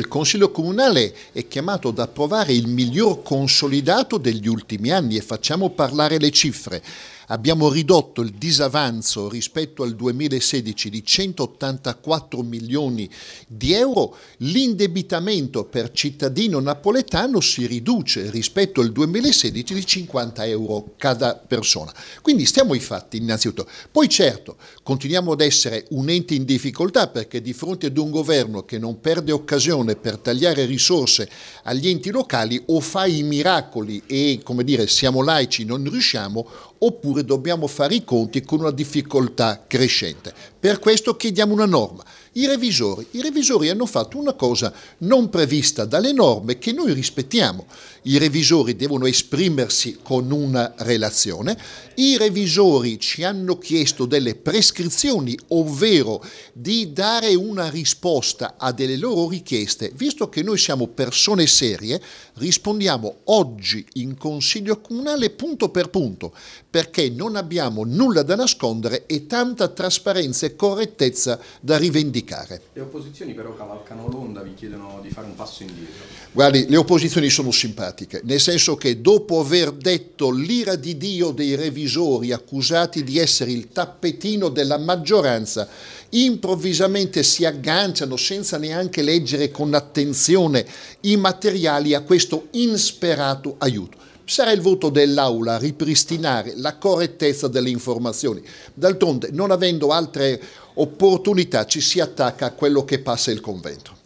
Il Consiglio Comunale è chiamato ad approvare il miglior consolidato degli ultimi anni e facciamo parlare le cifre. Abbiamo ridotto il disavanzo rispetto al 2016 di 184 milioni di euro, l'indebitamento per cittadino napoletano si riduce rispetto al 2016 di 50 euro cada persona. Quindi stiamo ai fatti innanzitutto. Poi certo continuiamo ad essere un ente in difficoltà perché di fronte ad un governo che non perde occasione regione per tagliare risorse agli enti locali o fai i miracoli e come dire siamo laici, non riusciamo, oppure dobbiamo fare i conti con una difficoltà crescente. Per questo chiediamo una norma i revisori. I revisori hanno fatto una cosa non prevista dalle norme che noi rispettiamo. I revisori devono esprimersi con una relazione, i revisori ci hanno chiesto delle prescrizioni, ovvero di dare una risposta a delle loro richieste. Visto che noi siamo persone serie, rispondiamo oggi in Consiglio Comunale punto per punto, perché non abbiamo nulla da nascondere e tanta trasparenza e correttezza da rivendicare giudicare. Le opposizioni però cavalcano l'onda, vi chiedono di fare un passo indietro. Guardi, le opposizioni sono simpatiche, nel senso che dopo aver detto l'ira di Dio dei revisori accusati di essere il tappetino della maggioranza, improvvisamente si agganciano senza neanche leggere con attenzione i materiali a questo insperato aiuto sarà il voto dell'Aula a ripristinare la correttezza delle informazioni. D'altronde, non avendo altre opportunità, ci si attacca a quello che passa il convento.